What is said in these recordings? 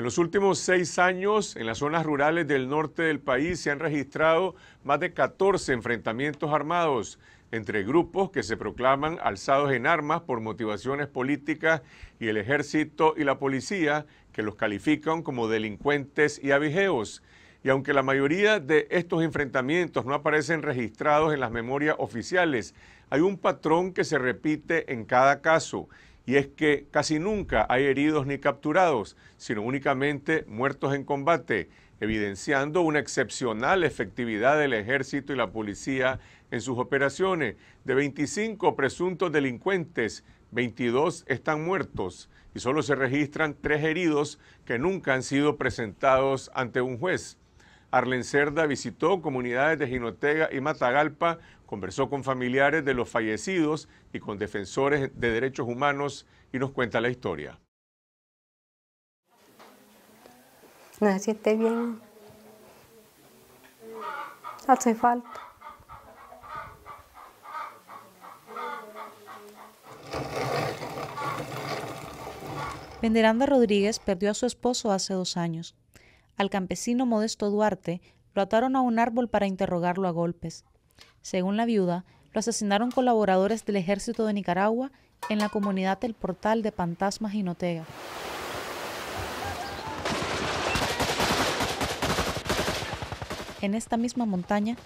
En los últimos seis años, en las zonas rurales del norte del país se han registrado más de 14 enfrentamientos armados entre grupos que se proclaman alzados en armas por motivaciones políticas y el ejército y la policía que los califican como delincuentes y avigeos. Y aunque la mayoría de estos enfrentamientos no aparecen registrados en las memorias oficiales, hay un patrón que se repite en cada caso y es que casi nunca hay heridos ni capturados, sino únicamente muertos en combate, evidenciando una excepcional efectividad del ejército y la policía en sus operaciones. De 25 presuntos delincuentes, 22 están muertos y solo se registran tres heridos que nunca han sido presentados ante un juez. Arlen Cerda visitó comunidades de Jinotega y Matagalpa, conversó con familiares de los fallecidos y con defensores de derechos humanos y nos cuenta la historia. No si bien. Hace falta. Veneranda Rodríguez perdió a su esposo hace dos años al campesino Modesto Duarte lo ataron a un árbol para interrogarlo a golpes. Según la viuda, lo asesinaron colaboradores del ejército de Nicaragua en la comunidad del Portal de y Jinotega. En esta misma montaña,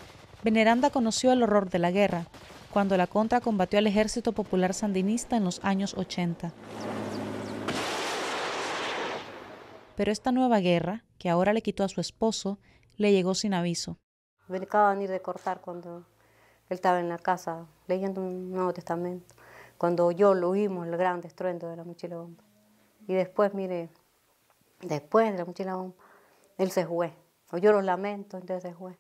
Veneranda conoció el horror de la guerra, cuando la contra combatió al ejército popular sandinista en los años 80. Pero esta nueva guerra, que ahora le quitó a su esposo, le llegó sin aviso. Me acaba de venir de cortar cuando él estaba en la casa leyendo un Nuevo Testamento, cuando yo lo oímos el gran estruendo de la mochila bomba. Y después, mire, después de la mochila bomba, él se fue. Yo lo lamento, entonces se fue.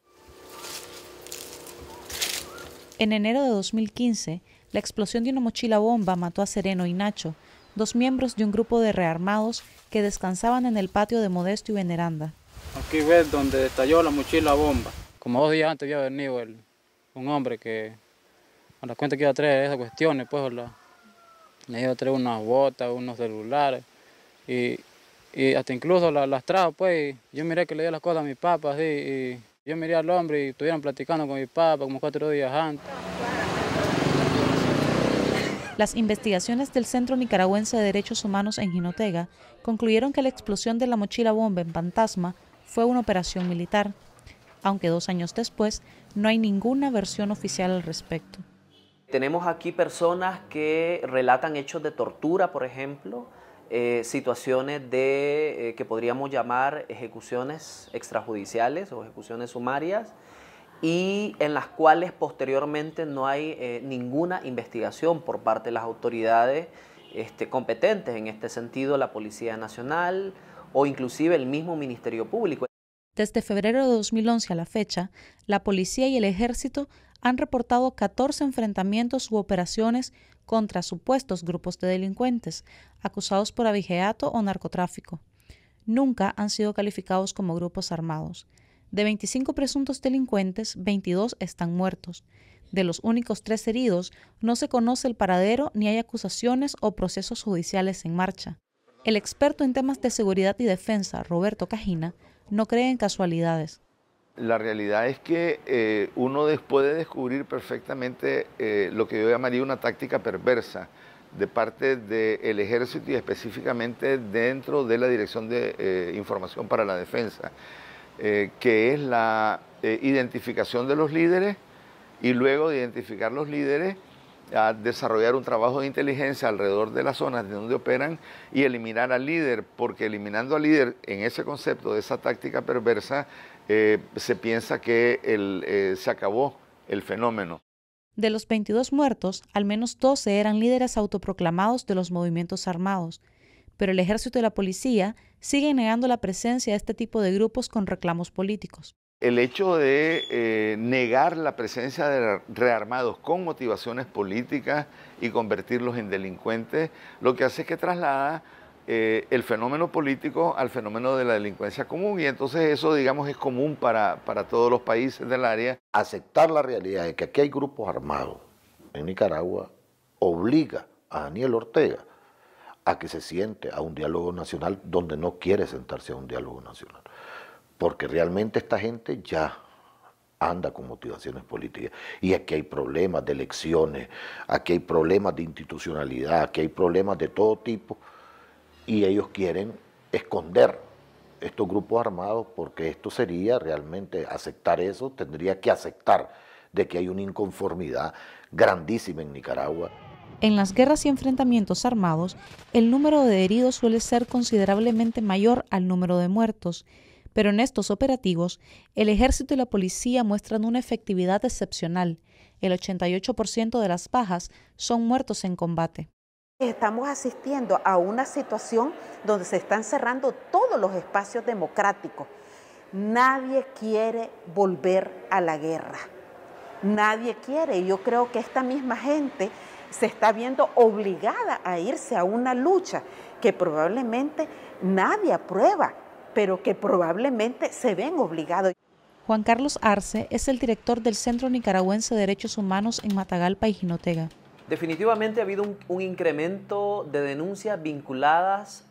En enero de 2015, la explosión de una mochila bomba mató a Sereno y Nacho, dos miembros de un grupo de rearmados que descansaban en el patio de Modesto y Veneranda. Aquí ves donde estalló la mochila bomba. Como dos días antes había venido un hombre que a la cuenta que iba a traer esas cuestiones, pues le iba a traer unas botas, unos celulares y, hasta incluso la, las trajo, pues yo miré que le dio las cosas a mi papá, y yo miré al hombre y estuvieron platicando con mi papá como cuatro días antes. Las investigaciones del Centro Nicaragüense de Derechos Humanos en Jinotega concluyeron que la explosión de la mochila bomba en Fantasma fue una operación militar, aunque dos años después no hay ninguna versión oficial al respecto. Tenemos aquí personas que relatan hechos de tortura, por ejemplo, eh, situaciones de eh, que podríamos llamar ejecuciones extrajudiciales o ejecuciones sumarias, y en las cuales posteriormente no hay eh, ninguna investigación por parte de las autoridades este, competentes, en este sentido la Policía Nacional o inclusive el mismo Ministerio Público. Desde febrero de 2011 a la fecha, la policía y el ejército han reportado 14 enfrentamientos u operaciones contra supuestos grupos de delincuentes acusados por abigeato o narcotráfico. Nunca han sido calificados como grupos armados. De 25 presuntos delincuentes, 22 están muertos. De los únicos tres heridos, no se conoce el paradero ni hay acusaciones o procesos judiciales en marcha. El experto en temas de seguridad y defensa, Roberto Cajina, no cree en casualidades. La realidad es que eh, uno puede descubrir perfectamente eh, lo que yo llamaría una táctica perversa de parte del ejército y específicamente dentro de la Dirección de eh, Información para la Defensa. Eh, que es la eh, identificación de los líderes y luego de identificar los líderes a desarrollar un trabajo de inteligencia alrededor de las zonas de donde operan y eliminar al líder, porque eliminando al líder en ese concepto de esa táctica perversa, eh, se piensa que se acabó el fenómeno. De los 22 muertos, al menos 12 eran líderes autoproclamados de los movimientos armados, pero el ejército y la policía siguen negando la presencia de este tipo de grupos con reclamos políticos. El hecho de eh, negar la presencia de rearmados con motivaciones políticas y convertirlos en delincuentes, lo que hace es que traslada eh, el fenómeno político al fenómeno de la delincuencia común y entonces eso digamos es común para, para todos los países del área. Aceptar la realidad de que aquí hay grupos armados en Nicaragua obliga a Daniel Ortega a que se siente a un diálogo nacional donde no quiere sentarse a un diálogo nacional. Porque realmente esta gente ya anda con motivaciones políticas. Y aquí hay problemas de elecciones, aquí hay problemas de institucionalidad, aquí hay problemas de todo tipo. Y ellos quieren esconder estos grupos armados porque esto sería realmente aceptar eso, tendría que aceptar de que hay una inconformidad grandísima en Nicaragua. En las guerras y enfrentamientos armados, el número de heridos suele ser considerablemente mayor al número de muertos, pero en estos operativos, el ejército y la policía muestran una efectividad excepcional. El 88% de las bajas son muertos en combate. Estamos asistiendo a una situación donde se están cerrando todos los espacios democráticos. Nadie quiere volver a la guerra. Nadie quiere. Yo creo que esta misma gente se está viendo obligada a irse a una lucha que probablemente nadie aprueba, pero que probablemente se ven obligados. Juan Carlos Arce es el director del Centro Nicaragüense de Derechos Humanos en Matagalpa y Jinotega. Definitivamente ha habido un, incremento de denuncias vinculadas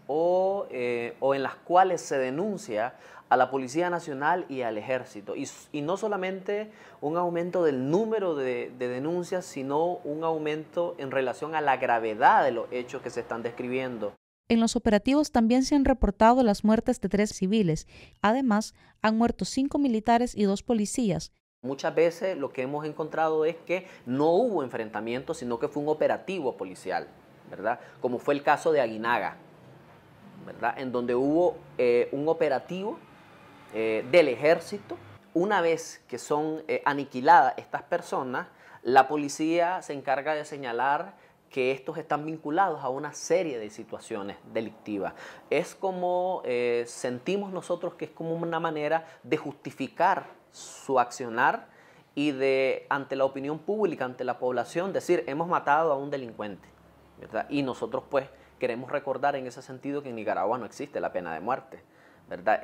eh, o, en las cuales se denuncia a la Policía Nacional y al Ejército. Y, no solamente un aumento del número de, denuncias, sino un aumento en relación a la gravedad de los hechos que se están describiendo. En los operativos también se han reportado las muertes de tres civiles. Además, han muerto cinco militares y dos policías, Muchas veces lo que hemos encontrado es que no hubo enfrentamiento, sino que fue un operativo policial, ¿verdad? Como fue el caso de Aguinaga, ¿verdad? En donde hubo eh, un operativo eh, del ejército. Una vez que son eh, aniquiladas estas personas, la policía se encarga de señalar que estos están vinculados a una serie de situaciones delictivas. Es como eh, sentimos nosotros que es como una manera de justificar su accionar y de ante la opinión pública, ante la población, decir, hemos matado a un delincuente. Y nosotros pues queremos recordar en ese sentido que en Nicaragua no existe la pena de muerte.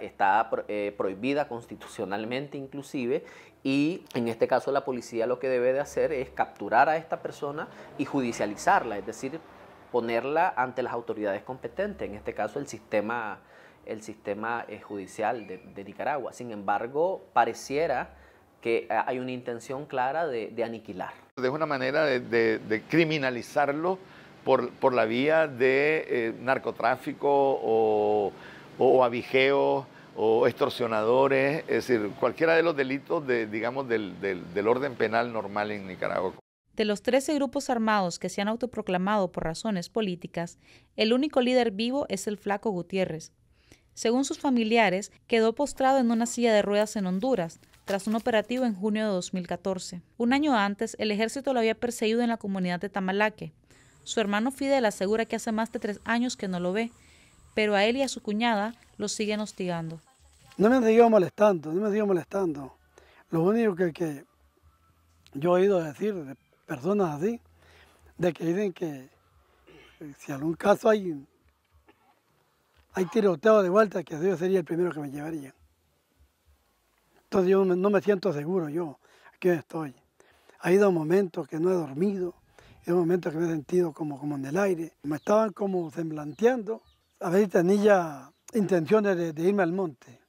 Está eh, prohibida constitucionalmente inclusive y en este caso la policía lo que debe de hacer es capturar a esta persona y judicializarla, es decir, ponerla ante las autoridades competentes, en este caso el sistema, el sistema eh, judicial de, Nicaragua. Sin embargo, pareciera que eh, hay una intención clara de, aniquilar. Es una manera de, criminalizarlo por, por, la vía de narcotráfico o o, avijeos, o extorsionadores, es decir, cualquiera de los delitos, digamos, del, del orden penal normal en Nicaragua. De los 13 grupos armados que se han autoproclamado por razones políticas, el único líder vivo es el flaco Gutiérrez. Según sus familiares, quedó postrado en una silla de ruedas en Honduras tras un operativo en junio de 2014. Un año antes, el ejército lo había perseguido en la comunidad de Tamalaque. Su hermano Fidel asegura que hace más de tres años que no lo ve pero a él y a su cuñada los siguen hostigando. No me han seguido molestando, no me han molestando. Lo único que, yo he oído decir de personas así, de que dicen que si algún caso hay, hay tiroteo de vuelta, que yo sería el primero que me llevaría. Entonces yo no me siento seguro yo, aquí estoy. Ha ido momentos que no he dormido, ha momentos que me he sentido como, como en el aire. Me estaban como semblanteando a veces tenía intenciones de, irme al monte,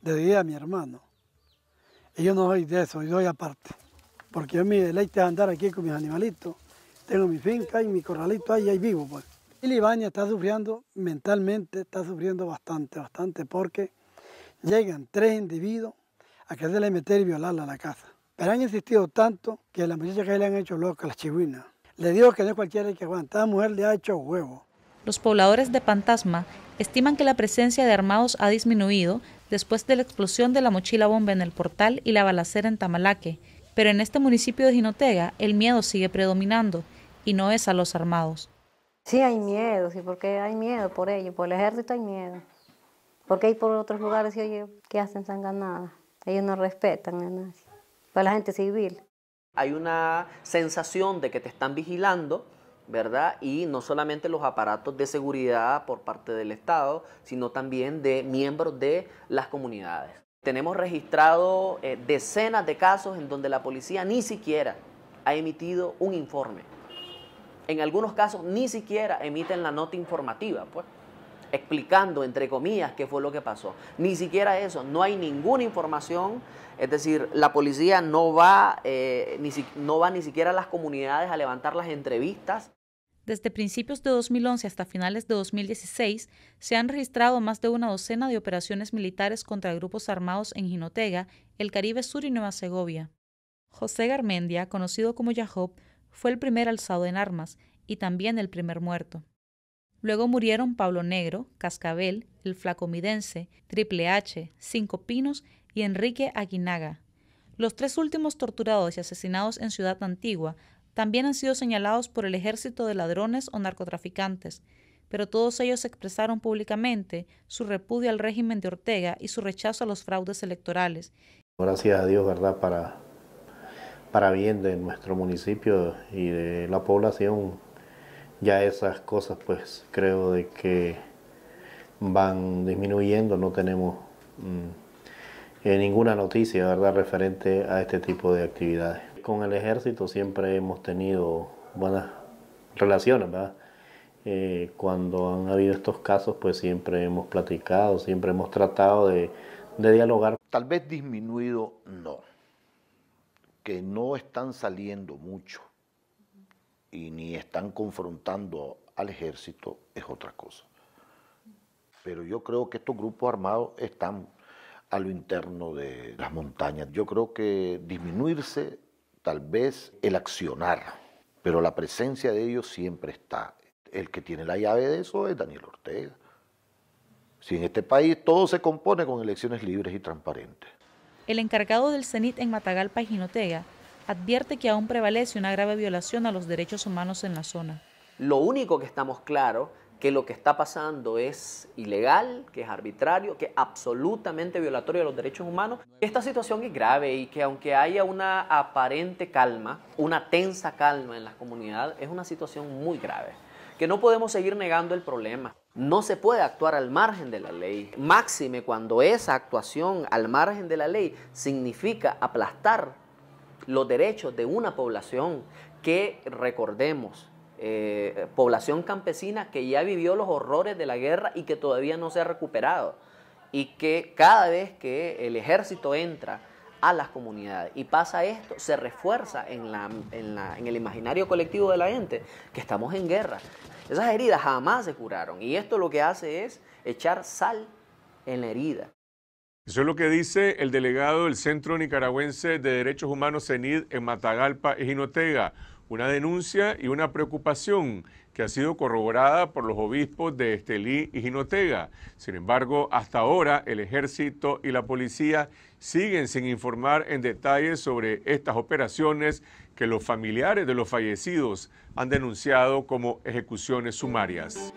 de ir a mi hermano. Y yo no soy de eso, yo doy aparte. Porque yo mi deleite es andar aquí con mis animalitos. Tengo mi finca y mi corralito ahí, ahí vivo pues. Y Libania está sufriendo mentalmente, está sufriendo bastante, bastante, porque llegan tres individuos a quererle meter y violarla a la casa. Pero han insistido tanto que la muchacha que le han hecho loca, la chihuina, le digo que no es cualquiera que aguanta. Esta mujer le ha hecho huevo. Los pobladores de Pantasma estiman que la presencia de armados ha disminuido después de la explosión de la mochila bomba en el portal y la balacera en Tamalaque, pero en este municipio de Jinotega el miedo sigue predominando y no es a los armados. Sí hay miedo, sí, porque hay miedo por ellos, por el ejército hay miedo. Porque hay por otros lugares y oye, que hacen sanganadas, ellos no respetan a para la gente civil. Hay una sensación de que te están vigilando y no solamente los aparatos de seguridad por parte del Estado, sino también de miembros de las comunidades. Tenemos registrado eh, decenas de casos en donde la policía ni siquiera ha emitido un informe. En algunos casos ni siquiera emiten la nota informativa, pues, explicando, entre comillas, qué fue lo que pasó. Ni siquiera eso, no hay ninguna información, es decir, la policía no va, eh, no va ni siquiera a las comunidades a levantar las entrevistas. Desde principios de 2011 hasta finales de 2016, se han registrado más de una docena de operaciones militares contra grupos armados en Jinotega, el Caribe Sur y Nueva Segovia. José Garmendia, conocido como Yajob, fue el primer alzado en armas y también el primer muerto. Luego murieron Pablo Negro, Cascabel, el Flacomidense, Triple H, Cinco Pinos y Enrique Aguinaga. Los tres últimos torturados y asesinados en Ciudad Antigua también han sido señalados por el ejército de ladrones o narcotraficantes, pero todos ellos expresaron públicamente su repudio al régimen de Ortega y su rechazo a los fraudes electorales. Gracias a Dios, ¿verdad? Para, para bien de nuestro municipio y de la población, ya esas cosas pues creo de que van disminuyendo, no tenemos mm, eh, ninguna noticia, ¿verdad?, referente a este tipo de actividades. Con el ejército siempre hemos tenido buenas relaciones, eh, cuando han habido estos casos, pues siempre hemos platicado, siempre hemos tratado de, de dialogar. Tal vez disminuido, no. Que no están saliendo mucho y ni están confrontando al ejército es otra cosa. Pero yo creo que estos grupos armados están a lo interno de las montañas. Yo creo que disminuirse tal vez el accionar, pero la presencia de ellos siempre está. El que tiene la llave de eso es Daniel Ortega. Si en este país todo se compone con elecciones libres y transparentes. El encargado del CENIT en Matagalpa y advierte que aún prevalece una grave violación a los derechos humanos en la zona. Lo único que estamos claros que lo que está pasando es ilegal, que es arbitrario, que es absolutamente violatorio de los derechos humanos. Esta situación es grave y que aunque haya una aparente calma, una tensa calma en la comunidad, es una situación muy grave, que no podemos seguir negando el problema. No se puede actuar al margen de la ley, máxime cuando esa actuación al margen de la ley significa aplastar los derechos de una población que, recordemos, eh, población campesina que ya vivió los horrores de la guerra y que todavía no se ha recuperado. Y que cada vez que el ejército entra a las comunidades y pasa esto, se refuerza en, la, en, el imaginario colectivo de la gente que estamos en guerra. Esas heridas jamás se curaron y esto lo que hace es echar sal en la herida. Eso es lo que dice el delegado del Centro Nicaragüense de Derechos Humanos CENID en Matagalpa, Ginotega una denuncia y una preocupación que ha sido corroborada por los obispos de Estelí y Ginotega. Sin embargo, hasta ahora el ejército y la policía siguen sin informar en detalle sobre estas operaciones que los familiares de los fallecidos han denunciado como ejecuciones sumarias.